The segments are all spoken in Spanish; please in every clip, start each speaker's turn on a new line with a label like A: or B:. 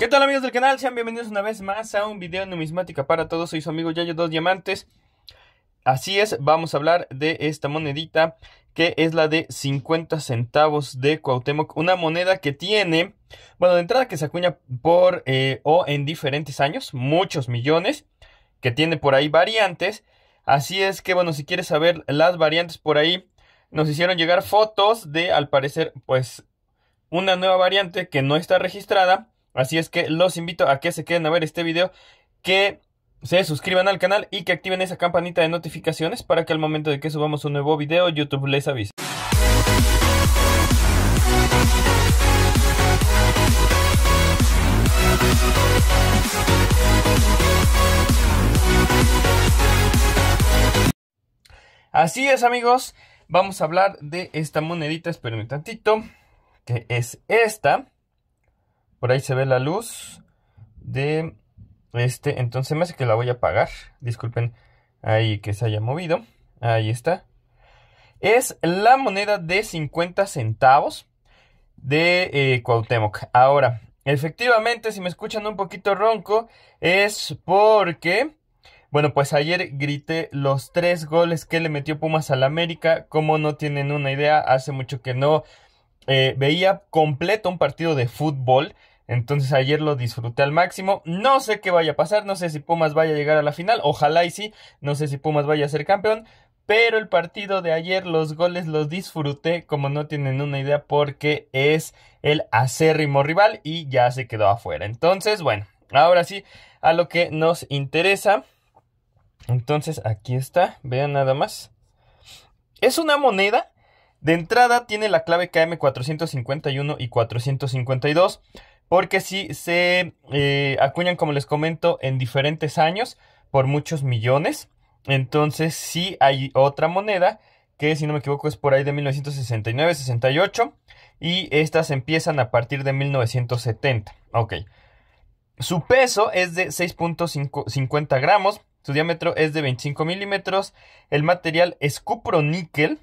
A: ¿Qué tal amigos del canal? Sean bienvenidos una vez más a un video numismática para todos. Soy su amigo Yayo Dos Diamantes. Así es, vamos a hablar de esta monedita que es la de 50 centavos de Cuauhtémoc. Una moneda que tiene, bueno, de entrada que se acuña por eh, o en diferentes años, muchos millones, que tiene por ahí variantes. Así es que, bueno, si quieres saber las variantes por ahí, nos hicieron llegar fotos de, al parecer, pues, una nueva variante que no está registrada Así es que los invito a que se queden a ver este video, que se suscriban al canal y que activen esa campanita de notificaciones para que al momento de que subamos un nuevo video YouTube les avise. Así es amigos, vamos a hablar de esta monedita, un tantito, que es esta. Por ahí se ve la luz de este. Entonces me hace que la voy a apagar. Disculpen ahí que se haya movido. Ahí está. Es la moneda de 50 centavos de eh, Cuauhtémoc. Ahora, efectivamente, si me escuchan un poquito ronco, es porque... Bueno, pues ayer grité los tres goles que le metió Pumas al América. Como no tienen una idea, hace mucho que no eh, veía completo un partido de fútbol. Entonces ayer lo disfruté al máximo. No sé qué vaya a pasar, no sé si Pumas vaya a llegar a la final, ojalá y sí, no sé si Pumas vaya a ser campeón, pero el partido de ayer, los goles los disfruté como no tienen una idea porque es el acérrimo rival y ya se quedó afuera. Entonces, bueno, ahora sí, a lo que nos interesa. Entonces, aquí está, vean nada más. Es una moneda. De entrada tiene la clave KM451 y 452 porque sí se eh, acuñan, como les comento, en diferentes años por muchos millones. Entonces sí hay otra moneda que si no me equivoco es por ahí de 1969-68 y estas empiezan a partir de 1970. Ok. Su peso es de 6.50 gramos, su diámetro es de 25 milímetros, el material es cuproníquel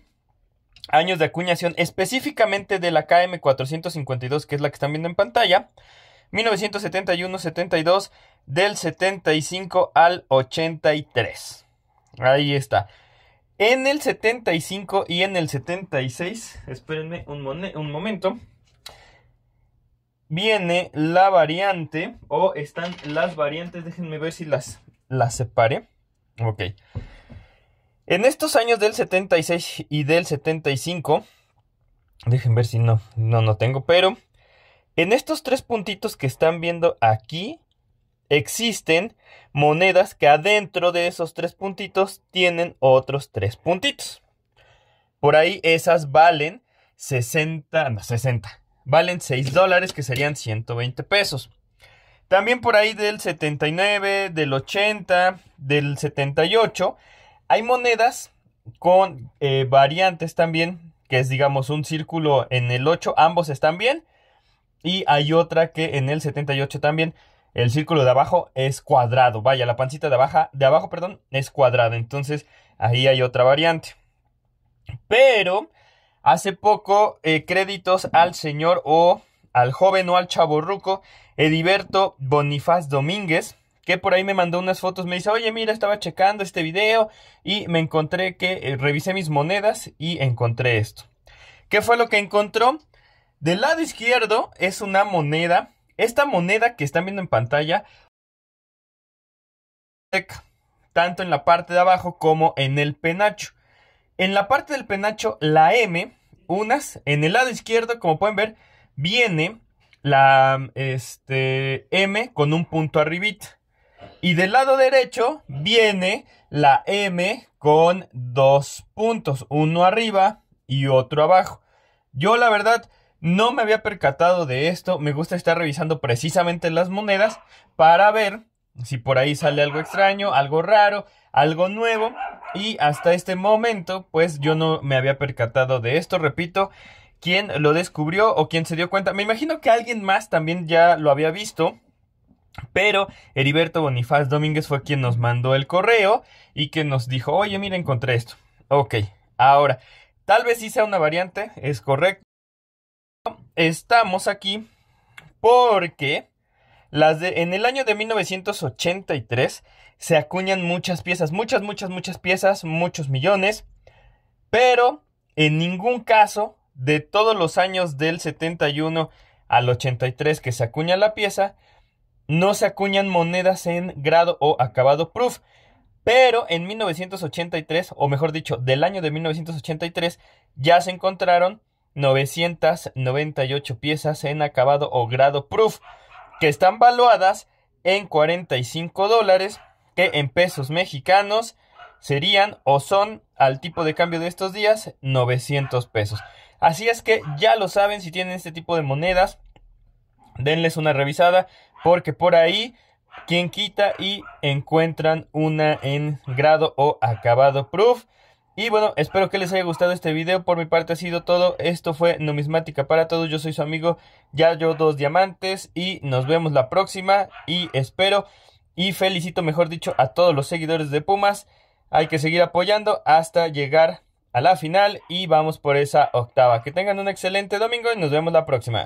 A: años de acuñación específicamente de la KM452, que es la que están viendo en pantalla, 1971-72, del 75 al 83. Ahí está. En el 75 y en el 76, espérenme un, un momento, viene la variante, o están las variantes, déjenme ver si las, las separe Ok. En estos años del 76 y del 75, dejen ver si no, no, no tengo, pero en estos tres puntitos que están viendo aquí, existen monedas que adentro de esos tres puntitos tienen otros tres puntitos. Por ahí esas valen 60, no 60, valen 6 dólares que serían 120 pesos. También por ahí del 79, del 80, del 78 hay monedas con eh, variantes también, que es digamos un círculo en el 8, ambos están bien. Y hay otra que en el 78 también, el círculo de abajo es cuadrado. Vaya, la pancita de, abajo, de abajo perdón, es cuadrada. Entonces ahí hay otra variante. Pero hace poco eh, créditos al señor o al joven o al chaborruco Ediberto Bonifaz Domínguez, que por ahí me mandó unas fotos, me dice, oye, mira, estaba checando este video y me encontré que eh, revisé mis monedas y encontré esto. ¿Qué fue lo que encontró? Del lado izquierdo es una moneda. Esta moneda que están viendo en pantalla, tanto en la parte de abajo como en el penacho. En la parte del penacho, la M, unas, en el lado izquierdo, como pueden ver, viene la este, M con un punto arribita. Y del lado derecho viene la M con dos puntos, uno arriba y otro abajo. Yo la verdad no me había percatado de esto, me gusta estar revisando precisamente las monedas para ver si por ahí sale algo extraño, algo raro, algo nuevo. Y hasta este momento, pues yo no me había percatado de esto, repito, quién lo descubrió o quién se dio cuenta. Me imagino que alguien más también ya lo había visto pero Heriberto Bonifaz Domínguez fue quien nos mandó el correo y que nos dijo, oye, mira, encontré esto. Ok, ahora, tal vez sí sea una variante, es correcto. Estamos aquí porque las en el año de 1983 se acuñan muchas piezas, muchas, muchas, muchas piezas, muchos millones, pero en ningún caso de todos los años del 71 al 83 que se acuña la pieza, no se acuñan monedas en grado o acabado proof. Pero en 1983, o mejor dicho, del año de 1983, ya se encontraron 998 piezas en acabado o grado proof, que están valuadas en 45 dólares, que en pesos mexicanos serían o son al tipo de cambio de estos días 900 pesos. Así es que ya lo saben, si tienen este tipo de monedas, denles una revisada porque por ahí quien quita y encuentran una en grado o acabado proof. Y bueno, espero que les haya gustado este video. Por mi parte ha sido todo. Esto fue Numismática para Todos. Yo soy su amigo Yayo Dos Diamantes. Y nos vemos la próxima. Y espero y felicito, mejor dicho, a todos los seguidores de Pumas. Hay que seguir apoyando hasta llegar a la final. Y vamos por esa octava. Que tengan un excelente domingo y nos vemos la próxima.